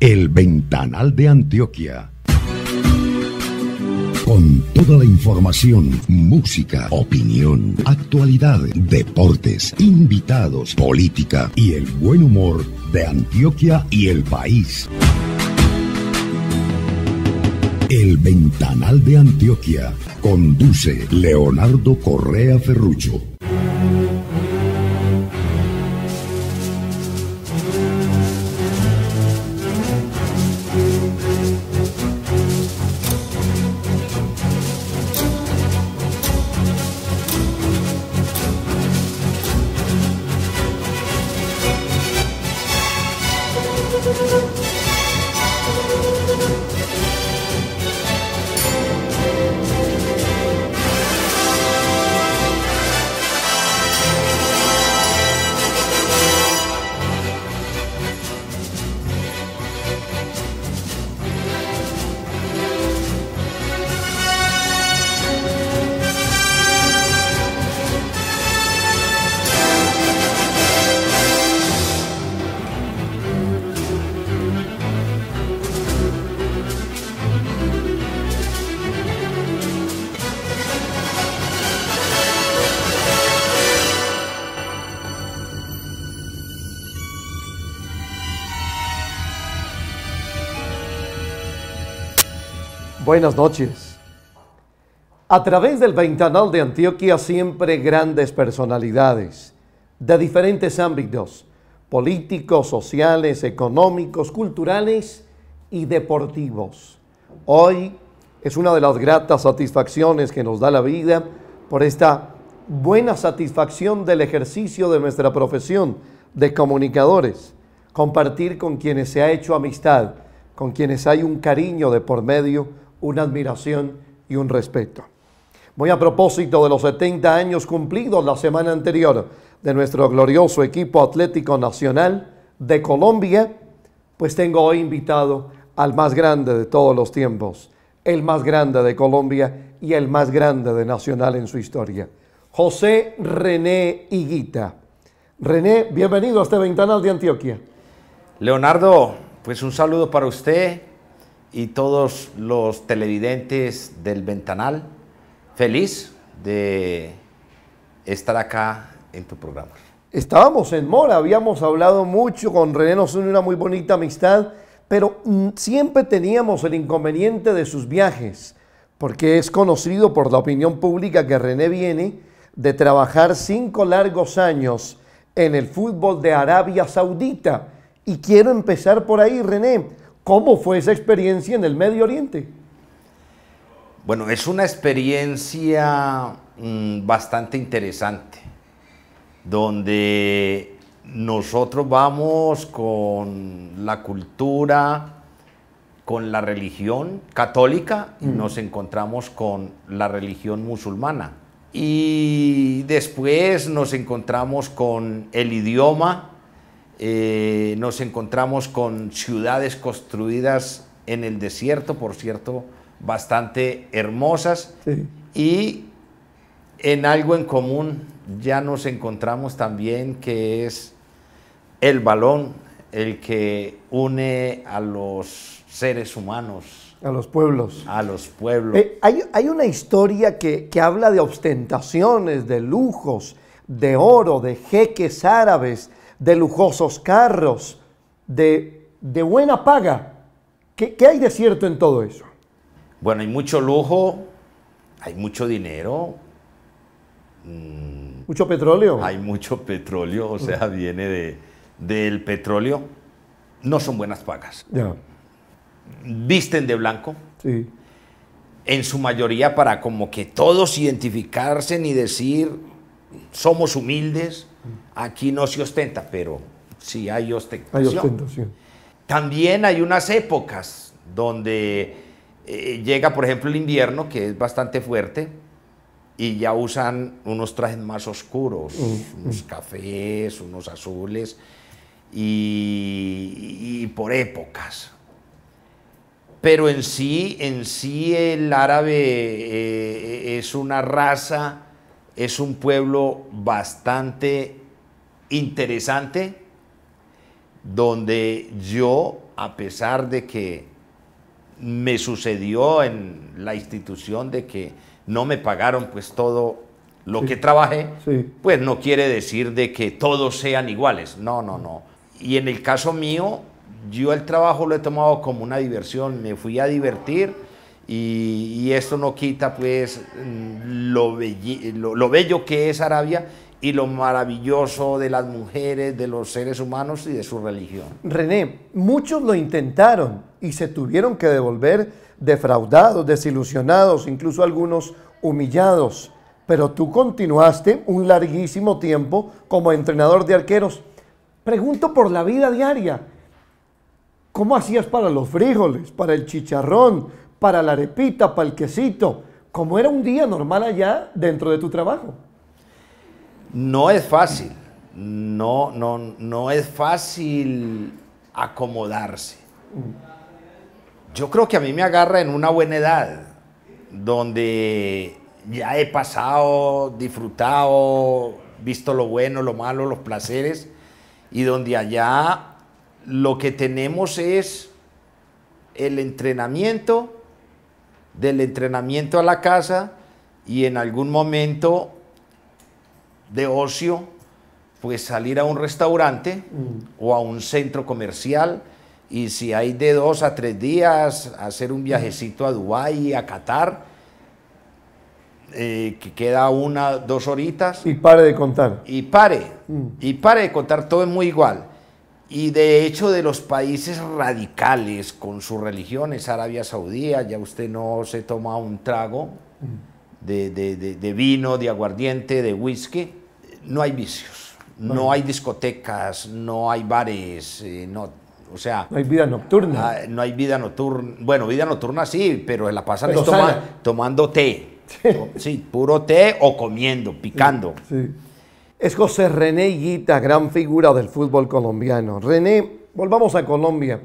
El Ventanal de Antioquia. Con toda la información, música, opinión, actualidad, deportes, invitados, política y el buen humor de Antioquia y el país. El Ventanal de Antioquia conduce Leonardo Correa Ferrucho. Thank you. Buenas noches. A través del ventanal de Antioquia siempre grandes personalidades de diferentes ámbitos, políticos, sociales, económicos, culturales y deportivos. Hoy es una de las gratas satisfacciones que nos da la vida por esta buena satisfacción del ejercicio de nuestra profesión de comunicadores, compartir con quienes se ha hecho amistad, con quienes hay un cariño de por medio, una admiración y un respeto. ...voy a propósito de los 70 años cumplidos la semana anterior de nuestro glorioso equipo atlético nacional de Colombia, pues tengo hoy invitado al más grande de todos los tiempos, el más grande de Colombia y el más grande de Nacional en su historia, José René Higuita. René, bienvenido a este ventanal de Antioquia. Leonardo, pues un saludo para usted, y todos los televidentes del Ventanal, feliz de estar acá en tu programa. Estábamos en Mora, habíamos hablado mucho con René, nos une una muy bonita amistad, pero siempre teníamos el inconveniente de sus viajes, porque es conocido por la opinión pública que René viene de trabajar cinco largos años en el fútbol de Arabia Saudita. Y quiero empezar por ahí, René ¿Cómo fue esa experiencia en el Medio Oriente? Bueno, es una experiencia mm, bastante interesante, donde nosotros vamos con la cultura, con la religión católica y mm. nos encontramos con la religión musulmana. Y después nos encontramos con el idioma eh, nos encontramos con ciudades construidas en el desierto, por cierto, bastante hermosas. Y en algo en común ya nos encontramos también que es el balón, el que une a los seres humanos. A los pueblos. A los pueblos. Eh, hay, una historia que, que habla de ostentaciones, de lujos, de oro, de jeques árabes de lujosos carros, de, buena paga. ¿Qué, hay de cierto en todo eso? Bueno, hay mucho lujo, hay mucho dinero. Mm, ¿Mucho petróleo? Hay mucho petróleo, o sea, viene de, del petróleo. No son buenas pagas. Visten de blanco. Sí en su mayoría para como que todos identificarse ni decir somos humildes, Aquí no se ostenta, pero sí hay ostentación. También hay unas épocas donde eh, llega, por ejemplo, el invierno, que es bastante fuerte, y ya usan unos trajes más oscuros, mm, unos mm. cafés, unos azules, y, por épocas. Pero en sí, en sí el árabe eh, es una raza, es un pueblo bastante interesante donde yo, a pesar de que me sucedió en la institución de que no me pagaron pues todo lo que trabajé, pues no quiere decir de que todos sean iguales. No, no, no. Y en el caso mío, yo el trabajo lo he tomado como una diversión, me fui a divertir y, esto no quita pues mm, lo, lo bello que es Arabia y lo maravilloso de las mujeres, de los seres humanos y de su religión. René, muchos lo intentaron y se tuvieron que devolver defraudados, desilusionados, incluso algunos humillados. Pero tú continuaste un larguísimo tiempo como entrenador de arqueros. Pregunto por la vida diaria. ¿Cómo hacías para los frijoles, para el chicharrón, para la arepita, para el quesito? ¿Cómo era un día normal allá dentro de tu trabajo? No es fácil, no, no, es fácil acomodarse. Yo creo que a mí me agarra en una buena edad, donde ya he pasado, disfrutado, visto lo bueno, lo malo, los placeres, y donde allá lo que tenemos es el entrenamiento, del entrenamiento a la casa y en algún momento de ocio, pues salir a un restaurante mm. o a un centro comercial y si hay de dos a tres días, hacer un viajecito a Dubái, a Qatar, eh, que queda una, dos horitas. Y pare de contar. Y pare, mm. y pare de contar, todo es muy igual. Y de hecho de los países radicales con sus religiones, Arabia Saudí, ya usted no se toma un trago. Mm de, vino, de aguardiente, de whisky, no hay vicios. No, hay discotecas, no hay bares, eh, no, o sea, no hay vida nocturna. Ah, no hay vida nocturna. Bueno, vida nocturna sí, pero la pasan tomando té. Sí. puro té o comiendo, picando. Es José René Guita, gran figura del fútbol colombiano. René, volvamos a Colombia.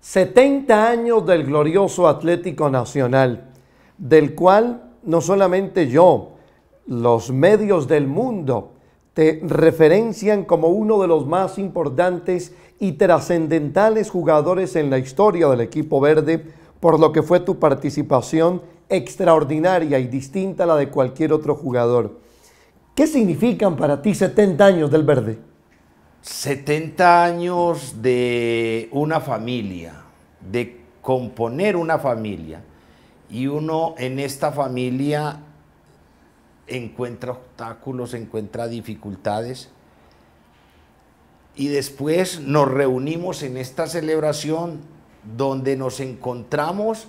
70 años del glorioso Atlético Nacional, del cual no solamente yo, los medios del mundo te referencian como uno de los más importantes y trascendentales jugadores en la historia del equipo verde, por lo que fue tu participación extraordinaria y distinta a la de cualquier otro jugador. ¿Qué significan para ti 70 años del verde? 70 años de una familia, de componer una familia y uno en esta familia encuentra obstáculos, encuentra dificultades. Y después nos reunimos en esta celebración donde nos encontramos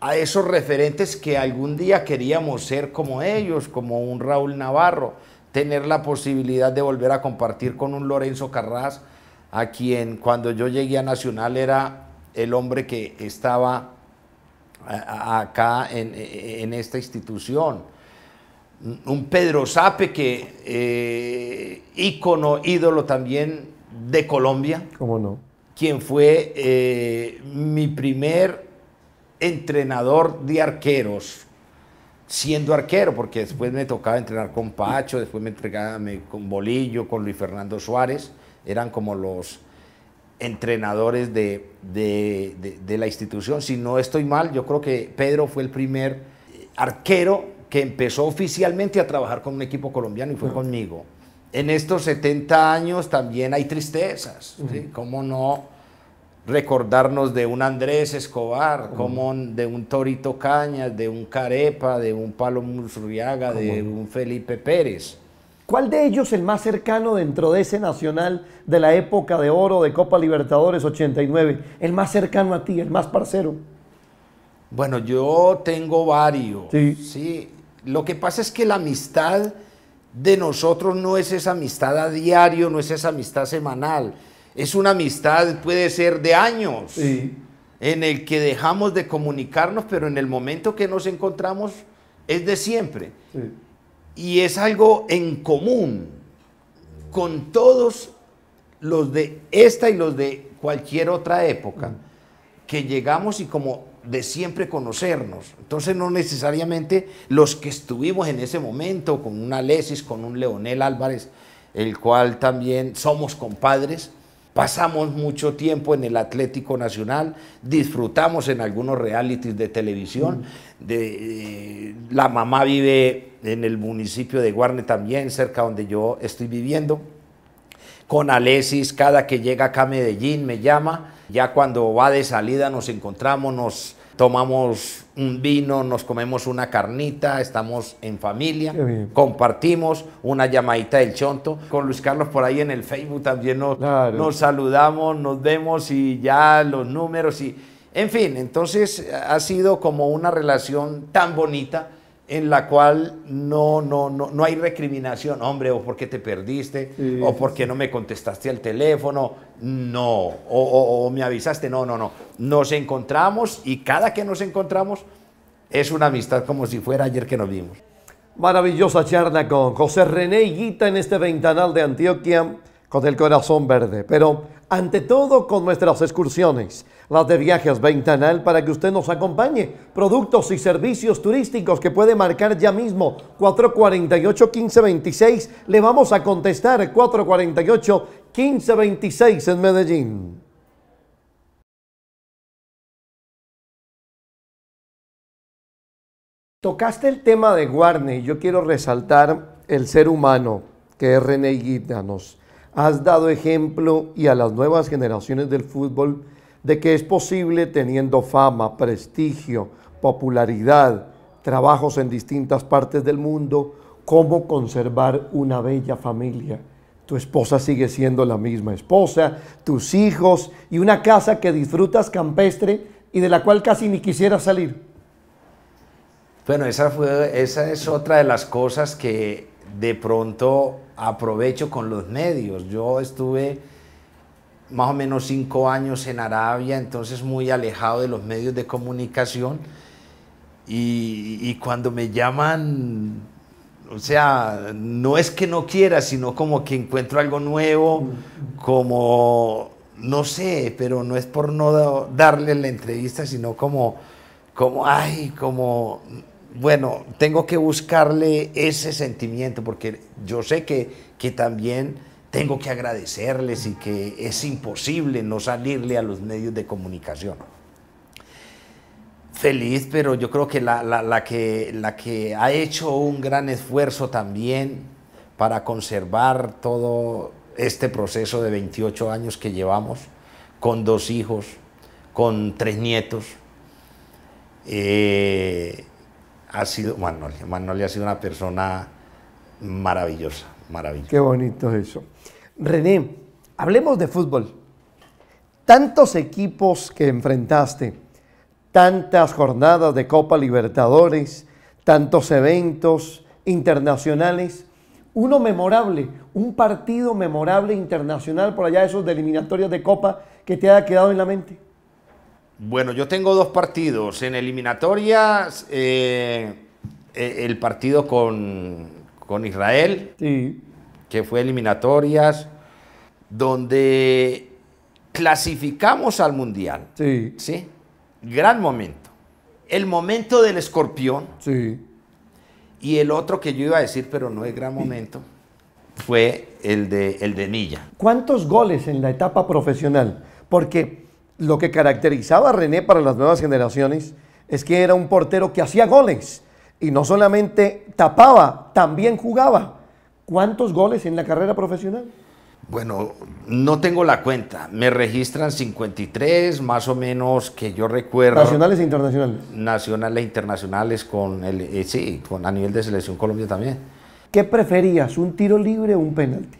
a esos referentes que algún día queríamos ser como ellos, como un Raúl Navarro, tener la posibilidad de volver a compartir con un Lorenzo Carras a quien cuando yo llegué a Nacional era el hombre que estaba acá e, e, en, esta institución. Un Pedro Sape que eh, ícono, ídolo también de Colombia. ¿Cómo no? Quien fue eh, mi primer entrenador de arqueros, siendo arquero, porque después me tocaba entrenar con Pacho, después me entregaba con Bolillo, con Luis Fernando Suárez, eran como los entrenadores de, la institución. Si no estoy mal, yo creo que Pedro fue el primer arquero que empezó oficialmente a trabajar con un equipo colombiano y fue conmigo. En estos 70 años también hay tristezas, ¿cómo no recordarnos de un Andrés Escobar, como de un Torito Cañas, de un Carepa, de un Palo Murriaga, de un Felipe Pérez? ¿Cuál de ellos el más cercano dentro de ese nacional de la época de oro de Copa Libertadores 89? El más cercano a ti, el más parcero. Bueno, yo tengo varios. Sí. Lo que pasa es que la amistad de nosotros no es esa amistad a diario, no es esa amistad semanal. Es una amistad, puede ser de años, en el que dejamos de comunicarnos, pero en el momento que nos encontramos es de siempre. Sí y es algo en común con todos los de esta y los de cualquier otra época, que llegamos y como de siempre conocernos. Entonces no necesariamente los que estuvimos en ese momento con una Lesis, con un Leonel Álvarez, el cual también somos compadres, Pasamos mucho tiempo en el Atlético Nacional, disfrutamos en algunos realities de televisión. Mm. Eh, la mamá vive en el municipio de Guarne también, cerca donde yo estoy viviendo. Con Alesis, cada que llega acá a Medellín me llama. Ya cuando va de salida nos encontramos, nos tomamos un vino, nos comemos una carnita, estamos en familia, compartimos una llamadita del chonto. Con Luis Carlos por ahí en el Facebook también nos, nos saludamos, nos vemos y ya los números y... En fin, entonces ha sido como una relación tan bonita en la cual no, no, no, no hay recriminación, hombre, o porque te perdiste, o porque no me contestaste al teléfono, no, o, me avisaste, no, no, no. Nos encontramos y cada que nos encontramos es una amistad como si fuera ayer que nos vimos. Maravillosa charla con José René Guita en este ventanal de Antioquia con el corazón verde, pero ante todo con nuestras excursiones las de viajes Ventanal para que usted nos acompañe. Productos y servicios turísticos que puede marcar ya mismo. 448-1526. Le vamos a contestar 448-1526 en Medellín. Tocaste el tema de Guarne. Yo quiero resaltar el ser humano que es René has dado ejemplo y a las nuevas generaciones del fútbol de que es posible teniendo fama, prestigio, popularidad, trabajos en distintas partes del mundo, cómo conservar una bella familia. Tu esposa sigue siendo la misma esposa, tus hijos y una casa que disfrutas campestre y de la cual casi ni quisiera salir. Bueno, esa, fue, esa es otra de las cosas que de pronto aprovecho con los medios. Yo estuve más o menos cinco años en Arabia, entonces muy alejado de los medios de comunicación. Y, cuando me llaman, o sea, no es que no quiera, sino como que encuentro algo nuevo, como, no sé, pero no es por no darle la entrevista, sino como, como, ay, como, bueno, tengo que buscarle ese sentimiento, porque yo sé que, que también tengo que agradecerles y que es imposible no salirle a los medios de comunicación. Feliz, pero yo creo que la, que la que ha hecho un gran esfuerzo también para conservar todo este proceso de 28 años que llevamos, con dos hijos, con tres nietos. Eh, ha sido, Manuel, Manuel ha sido una persona maravillosa. Maravilla. Qué bonito eso. René, hablemos de fútbol. Tantos equipos que enfrentaste, tantas jornadas de Copa Libertadores, tantos eventos internacionales. Uno memorable, un partido memorable internacional por allá, esos de eliminatorias de Copa que te haya quedado en la mente. Bueno, yo tengo dos partidos. En eliminatorias, eh, eh, el partido con, con Israel, que fue eliminatorias, donde clasificamos al Mundial. Sí. ¿sí? Gran momento. El momento del escorpión. Sí. Y el otro que yo iba a decir, pero no es gran momento, fue el de, el de Milla. ¿Cuántos goles en la etapa profesional? Porque lo que caracterizaba a René para las nuevas generaciones es que era un portero que hacía goles y no solamente tapaba, también jugaba. ¿Cuántos goles en la carrera profesional? Bueno, no tengo la cuenta. Me registran 53, más o menos, que yo recuerdo. Nacionales e internacionales. Nacionales e internacionales, con el, eh, sí, con, a nivel de Selección Colombia también. ¿Qué preferías, un tiro libre o un penalti?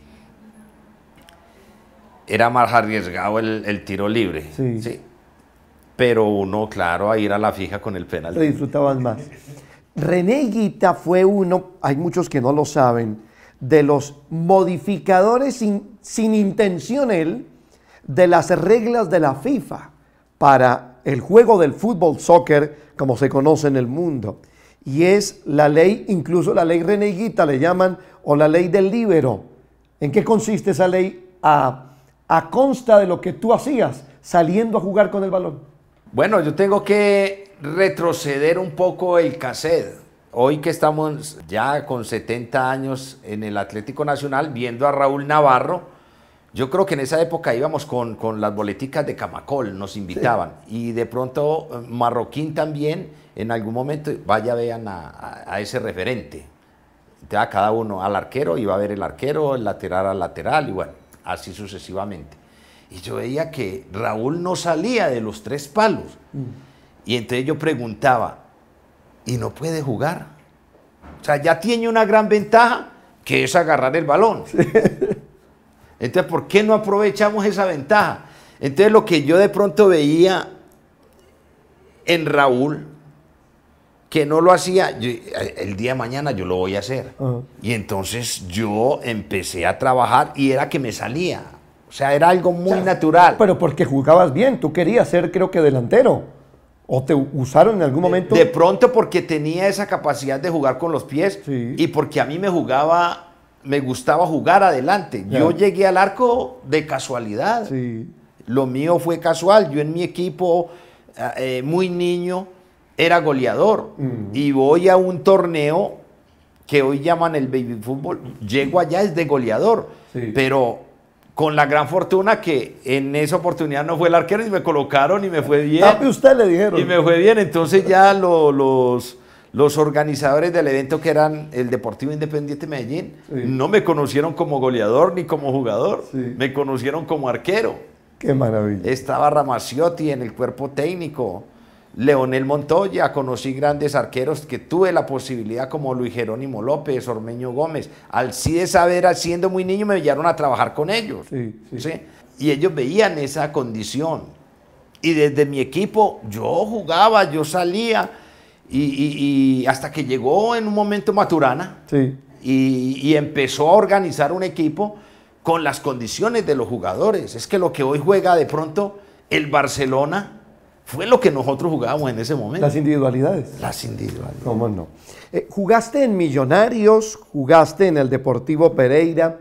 Era más arriesgado el, tiro libre. Sí. Pero uno, claro, a ir a la fija con el penalti. Lo disfrutaban más. René fue uno, hay muchos que no lo saben, de los modificadores sin, intención él de las reglas de la FIFA para el juego del fútbol soccer como se conoce en el mundo. Y es la ley, incluso la ley Guita le llaman, o la ley del libero. ¿En qué consiste esa ley? A, a consta de lo que tú hacías saliendo a jugar con el balón. Bueno, yo tengo que retroceder un poco el cassette. Hoy que estamos ya con 70 años en el Atlético Nacional, viendo a Raúl Navarro, yo creo que en esa época íbamos con, con las boleticas de Camacol, nos invitaban. Y de pronto eh, Marroquín también, en algún momento, vaya, vean a, ese referente. Te da cada uno al arquero iba a ver el arquero, el lateral al lateral, y bueno, así sucesivamente. Y yo veía que Raúl no salía de los tres palos. Mm. Y entonces yo preguntaba, ¿y no puede jugar? O sea, ya tiene una gran ventaja que es agarrar el balón. Entonces, ¿por qué no aprovechamos esa ventaja? Entonces, lo que yo de pronto veía en Raúl, que no lo hacía, eh, el día de mañana yo lo voy a hacer. Y entonces yo empecé a trabajar y era que me salía. O sea, era algo muy natural. Pero porque jugabas bien, tú querías ser, creo que, delantero. ¿O te usaron en algún momento? De, pronto porque tenía esa capacidad de jugar con los pies y porque a mí me jugaba, me gustaba jugar adelante. Yo llegué al arco de casualidad. Lo mío fue casual. Yo en mi equipo, ah, eh, muy niño, era goleador. Y voy a un torneo que hoy llaman el baby fútbol. Llego allá es de goleador. Pero con la gran fortuna que en esa oportunidad no fue el arquero y me colocaron y me fue bien. Tape usted le dijeron. Y me fue bien, entonces ya los, los organizadores del evento que eran el Deportivo Independiente Medellín no me conocieron como goleador ni como jugador, me conocieron como arquero. Qué maravilla. Estaba Ramaciotti en el cuerpo técnico, Leonel Montoya, conocí grandes arqueros que tuve la posibilidad como Luis Jerónimo López, Ormeño Gómez, Al sí de saber, siendo muy niño me llevaron a trabajar con ellos. Y ellos veían esa condición. Y desde mi equipo yo jugaba, yo salía, y, hasta que llegó en un momento Maturana y empezó a organizar un equipo con las condiciones de los jugadores. Es que lo que hoy juega de pronto el Barcelona, fue lo que nosotros jugábamos en ese momento. Las individualidades. Las individualidades. ¿Cómo no? Eh, jugaste en Millonarios, jugaste en el Deportivo Pereira,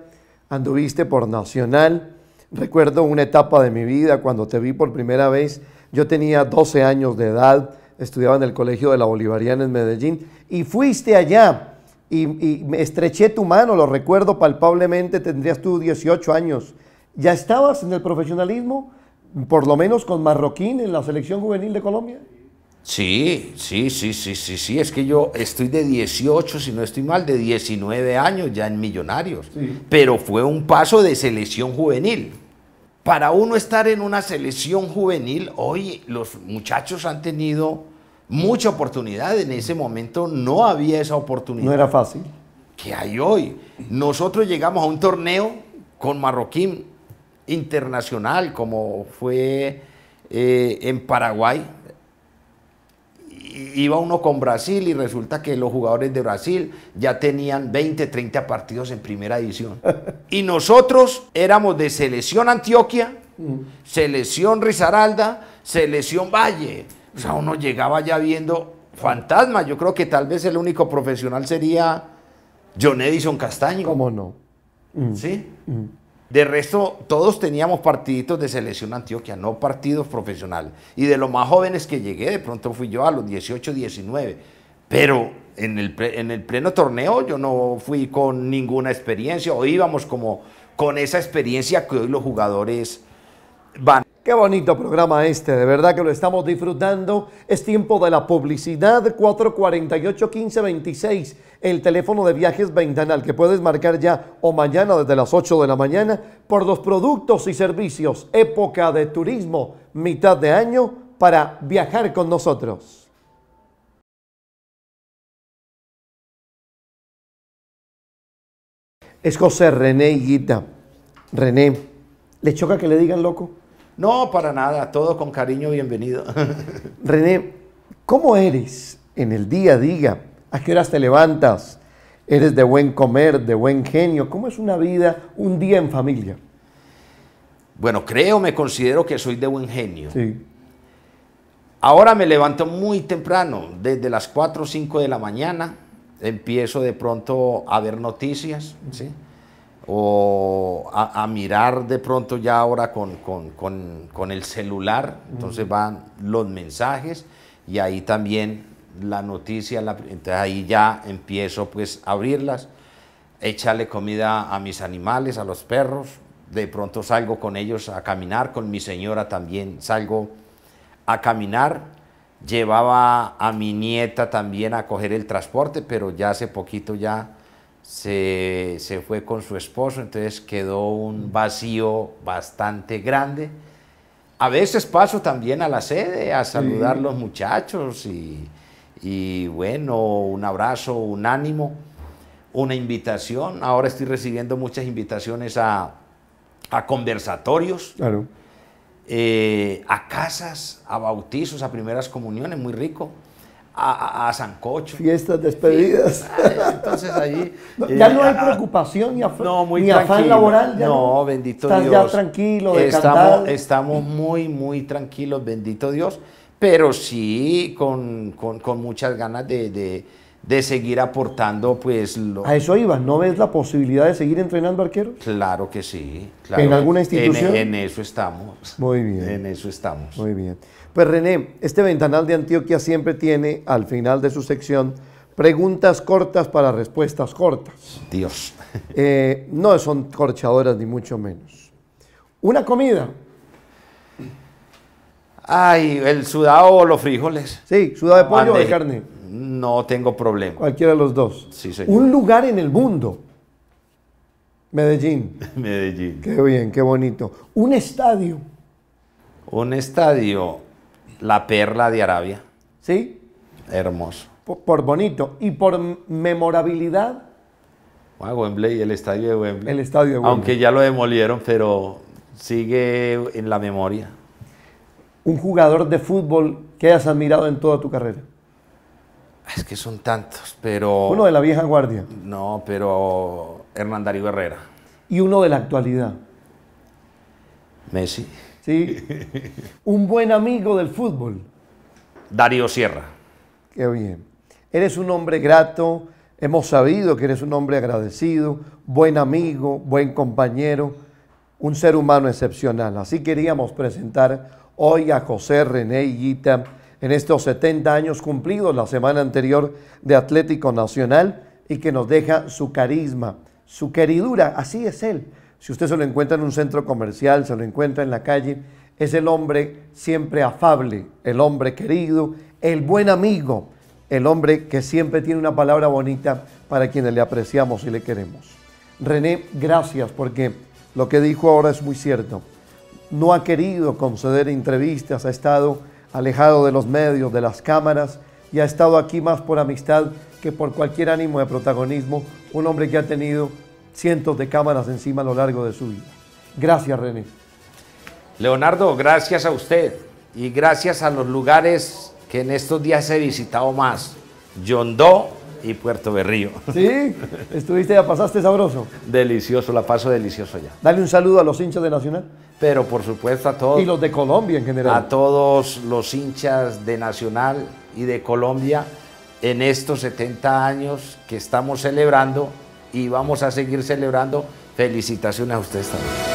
anduviste por Nacional. Recuerdo una etapa de mi vida cuando te vi por primera vez. Yo tenía 12 años de edad, estudiaba en el Colegio de la Bolivariana en Medellín y fuiste allá. Y, y, me estreché tu mano, lo recuerdo palpablemente, tendrías tú 18 años. ¿Ya estabas en el profesionalismo? por lo menos con Marroquín en la selección juvenil de Colombia. Sí, sí, sí, sí, sí, sí, es que yo estoy de 18, si no estoy mal, de 19 años ya en Millonarios, pero fue un paso de selección juvenil. Para uno estar en una selección juvenil, hoy los muchachos han tenido mucha oportunidad, en ese momento no había esa oportunidad. No era fácil. ¿Qué hay hoy? Nosotros llegamos a un torneo con Marroquín, internacional como fue eh, en Paraguay. Iba uno con Brasil y resulta que los jugadores de Brasil ya tenían 20, 30 partidos en primera edición. Y nosotros éramos de selección Antioquia, selección Risaralda, selección Valle. O sea, uno llegaba ya viendo fantasmas. Yo creo que tal vez el único profesional sería John Edison Castaño. ¿Cómo no? Mm. ¿Sí? Mm. De resto, todos teníamos partiditos de selección Antioquia, no partidos profesionales. Y de los más jóvenes que llegué, de pronto fui yo a los 18, 19. Pero en el, en el pleno torneo yo no fui con ninguna experiencia o íbamos como con esa experiencia que hoy los jugadores van Qué bonito programa este, de verdad que lo estamos disfrutando. Es tiempo de la publicidad 448-1526, el teléfono de viajes Ventanal que puedes marcar ya o mañana desde las 8 de la mañana por los productos y servicios, época de turismo, mitad de año, para viajar con nosotros. Es José René Guita. René, ¿le choca que le digan loco? No, para nada, todo con cariño, bienvenido. René, ¿cómo eres en el día Diga, ¿A qué horas te levantas? ¿Eres de buen comer, de buen genio? ¿Cómo es una vida, un día en familia? Bueno, creo, me considero que soy de buen genio. Sí. Ahora me levanto muy temprano, desde las 4 o 5 de la mañana, empiezo de pronto a ver noticias, ¿sí? o a, mirar de pronto ya ahora con, con, con, con el celular, entonces van los mensajes y ahí también la noticia, la, entonces ahí ya empiezo pues a abrirlas, echarle comida a mis animales, a los perros, de pronto salgo con ellos a caminar, con mi señora también salgo a caminar, llevaba a mi nieta también a coger el transporte, pero ya hace poquito ya se, fue con su esposo, entonces quedó un mm. vacío bastante grande. A veces paso también a la sede a saludar a los muchachos y, bueno, un abrazo, un ánimo, una invitación. Ahora estoy recibiendo muchas invitaciones a, conversatorios, eh, a casas, a bautizos, a primeras comuniones, muy rico a, Sancocho. Fiestas despedidas. entonces allí. Eh, ya no hay ah, preocupación ni, afán, laboral. no, bendito Dios. ya tranquilo, estamos, muy, muy tranquilos, bendito Dios, pero sí con, muchas ganas de, seguir aportando, pues. Lo... A eso ibas, ¿no ves la posibilidad de seguir entrenando arqueros? Claro que sí. ¿En alguna institución? en eso estamos. Muy bien. En eso estamos. Muy bien. Pues René, este ventanal de Antioquia siempre tiene al final de su sección preguntas cortas para respuestas cortas. Dios. Eh, no son corchadoras ni mucho menos. Una comida. Ay, el sudado o los frijoles. Sí, sudado de pollo o de carne. No tengo problema. Cualquiera de los dos. Sí, señor. Un lugar en el mundo. Medellín. Medellín. Qué bien, qué bonito. Un estadio. Un estadio. La perla de Arabia. ¿Sí? Hermoso. Por, bonito. ¿Y por memorabilidad? Bueno, ah, Wembley, el estadio de Wembley. El estadio de Wembley. Aunque ya lo demolieron, pero sigue en la memoria. Un jugador de fútbol que has admirado en toda tu carrera. Es que son tantos, pero... Uno de la vieja guardia. No, pero Hernán Darío Herrera. Y uno de la actualidad. Messi. ¿sí? Un buen amigo del fútbol. Darío Sierra. Qué bien. Eres un hombre grato, hemos sabido que eres un hombre agradecido, buen amigo, buen compañero, un ser humano excepcional. Así queríamos presentar hoy a José René Higuita en estos 70 años cumplidos la semana anterior de Atlético Nacional y que nos deja su carisma, su queridura, así es él, si usted se lo encuentra en un centro comercial, se lo encuentra en la calle, es el hombre siempre afable, el hombre querido, el buen amigo, el hombre que siempre tiene una palabra bonita para quienes le apreciamos y le queremos. René, gracias porque lo que dijo ahora es muy cierto. No ha querido conceder entrevistas, ha estado alejado de los medios, de las cámaras y ha estado aquí más por amistad que por cualquier ánimo de protagonismo. Un hombre que ha tenido cientos de cámaras encima a lo largo de su vida. Gracias, René. Leonardo, gracias a usted y gracias a los lugares que en estos días he visitado más, Yondó y Puerto Berrío. Sí, estuviste, ya pasaste sabroso. Delicioso, la paso delicioso ya. Dale un saludo a los hinchas de Nacional. Pero por supuesto a todos. Y los de Colombia en general. A todos los hinchas de Nacional y de Colombia en estos 70 años que estamos celebrando y vamos a seguir celebrando. Felicitaciones a ustedes también.